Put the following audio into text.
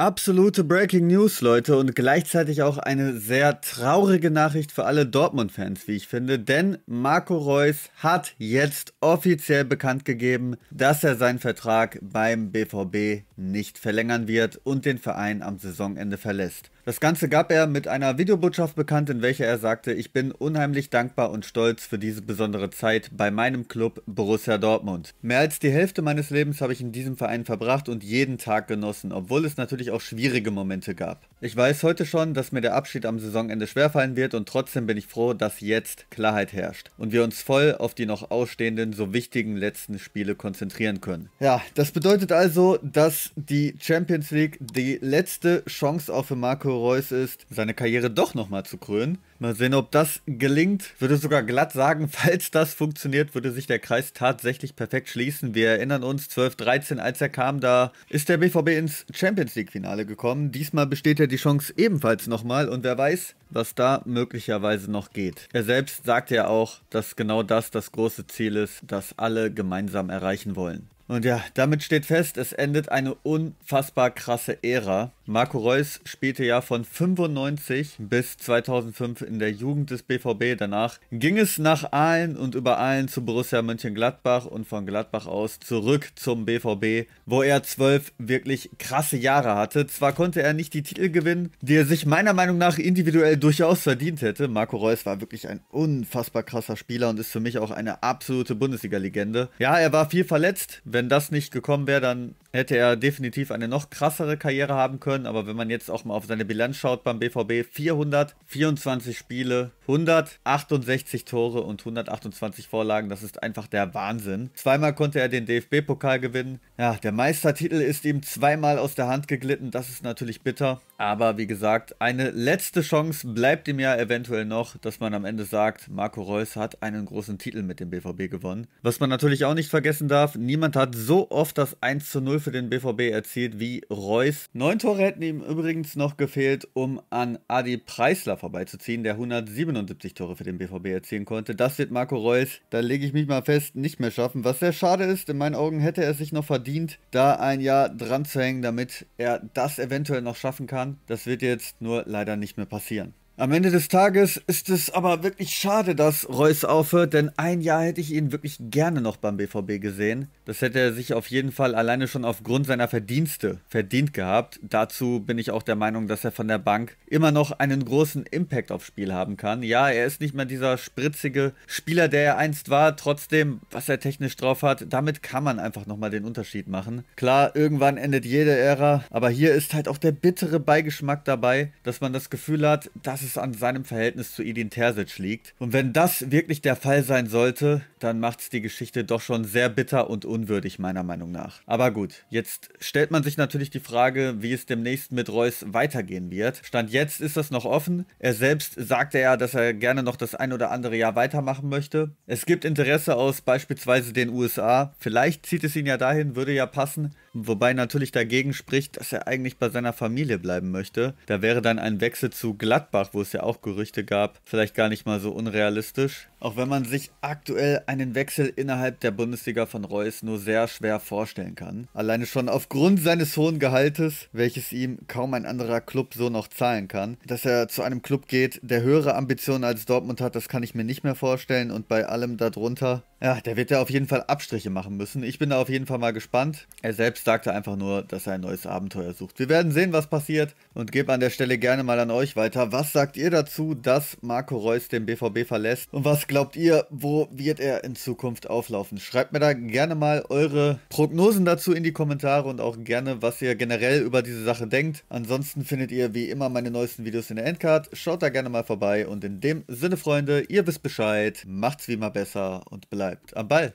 Absolute Breaking News, Leute, und gleichzeitig auch eine sehr traurige Nachricht für alle Dortmund-Fans, wie ich finde, denn Marco Reus hat jetzt offiziell bekannt gegeben, dass er seinen Vertrag beim BVB nicht verlängern wird und den Verein am Saisonende verlässt. Das Ganze gab er mit einer Videobotschaft bekannt, in welcher er sagte, ich bin unheimlich dankbar und stolz für diese besondere Zeit bei meinem Club Borussia Dortmund. Mehr als die Hälfte meines Lebens habe ich in diesem Verein verbracht und jeden Tag genossen, obwohl es natürlich auch schwierige Momente gab. Ich weiß heute schon, dass mir der Abschied am Saisonende schwerfallen wird und trotzdem bin ich froh, dass jetzt Klarheit herrscht und wir uns voll auf die noch ausstehenden, so wichtigen letzten Spiele konzentrieren können. Ja, das bedeutet also, dass die Champions League die letzte Chance auch für Marco Reus ist, seine Karriere doch nochmal zu krönen. Mal sehen, ob das gelingt. Würde sogar glatt sagen, falls das funktioniert, würde sich der Kreis tatsächlich perfekt schließen. Wir erinnern uns, 12-13, als er kam, da ist der BVB ins Champions League-Finale gekommen. Diesmal besteht ja die Chance ebenfalls nochmal und wer weiß, was da möglicherweise noch geht. Er selbst sagt ja auch, dass genau das das große Ziel ist, das alle gemeinsam erreichen wollen. Und ja, damit steht fest, es endet eine unfassbar krasse Ära. Marco Reus spielte ja von 95 bis 2005 in der Jugend des BVB. Danach ging es nach Aalen und über Aalen zu Borussia Mönchengladbach und von Gladbach aus zurück zum BVB, wo er zwölf wirklich krasse Jahre hatte. Zwar konnte er nicht die Titel gewinnen, die er sich meiner Meinung nach individuell durchaus verdient hätte. Marco Reus war wirklich ein unfassbar krasser Spieler und ist für mich auch eine absolute Bundesliga-Legende. Ja, er war viel verletzt, wenn wenn das nicht gekommen wäre, dann hätte er definitiv eine noch krassere Karriere haben können. Aber wenn man jetzt auch mal auf seine Bilanz schaut beim BVB, 424 Spiele, 168 Tore und 128 Vorlagen, das ist einfach der Wahnsinn. Zweimal konnte er den DFB-Pokal gewinnen. Ja, der Meistertitel ist ihm zweimal aus der Hand geglitten, das ist natürlich bitter. Aber wie gesagt, eine letzte Chance bleibt ihm ja eventuell noch, dass man am Ende sagt, Marco Reus hat einen großen Titel mit dem BVB gewonnen. Was man natürlich auch nicht vergessen darf, niemand hat so oft das 1 zu 0 für den BVB erzielt wie Reus. Neun Tore hätten ihm übrigens noch gefehlt, um an Adi Preisler vorbeizuziehen, der 177 Tore für den BVB erzielen konnte. Das wird Marco Reus, da lege ich mich mal fest, nicht mehr schaffen. Was sehr schade ist, in meinen Augen hätte er es sich noch verdient, da ein Jahr dran zu hängen, damit er das eventuell noch schaffen kann. Das wird jetzt nur leider nicht mehr passieren. Am Ende des Tages ist es aber wirklich schade, dass Reus aufhört, denn ein Jahr hätte ich ihn wirklich gerne noch beim BVB gesehen. Das hätte er sich auf jeden Fall alleine schon aufgrund seiner Verdienste verdient gehabt. Dazu bin ich auch der Meinung, dass er von der Bank immer noch einen großen Impact aufs Spiel haben kann. Ja, er ist nicht mehr dieser spritzige Spieler, der er einst war. Trotzdem, was er technisch drauf hat, damit kann man einfach nochmal den Unterschied machen. Klar, irgendwann endet jede Ära, aber hier ist halt auch der bittere Beigeschmack dabei, dass man das Gefühl hat, dass es es an seinem Verhältnis zu Edin Terzic liegt. Und wenn das wirklich der Fall sein sollte, dann macht es die Geschichte doch schon sehr bitter und unwürdig, meiner Meinung nach. Aber gut, jetzt stellt man sich natürlich die Frage, wie es demnächst mit Reus weitergehen wird. Stand jetzt ist das noch offen. Er selbst sagte ja, dass er gerne noch das ein oder andere Jahr weitermachen möchte. Es gibt Interesse aus beispielsweise den USA. Vielleicht zieht es ihn ja dahin, würde ja passen. Wobei natürlich dagegen spricht, dass er eigentlich bei seiner Familie bleiben möchte. Da wäre dann ein Wechsel zu Gladbach, wo es ja auch Gerüchte gab, vielleicht gar nicht mal so unrealistisch. Auch wenn man sich aktuell einen Wechsel innerhalb der Bundesliga von Reus nur sehr schwer vorstellen kann. Alleine schon aufgrund seines hohen Gehaltes, welches ihm kaum ein anderer Club so noch zahlen kann. Dass er zu einem Club geht, der höhere Ambitionen als Dortmund hat, das kann ich mir nicht mehr vorstellen. Und bei allem darunter, ja, der wird ja auf jeden Fall Abstriche machen müssen. Ich bin da auf jeden Fall mal gespannt. Er selbst sagte einfach nur, dass er ein neues Abenteuer sucht. Wir werden sehen, was passiert und gebe an der Stelle gerne mal an euch weiter. Was sagt sagt ihr dazu, dass Marco Reus den BVB verlässt? Und was glaubt ihr, wo wird er in Zukunft auflaufen? Schreibt mir da gerne mal eure Prognosen dazu in die Kommentare und auch gerne, was ihr generell über diese Sache denkt. Ansonsten findet ihr wie immer meine neuesten Videos in der Endcard. Schaut da gerne mal vorbei und in dem Sinne, Freunde, ihr wisst Bescheid, macht's wie immer besser und bleibt am Ball.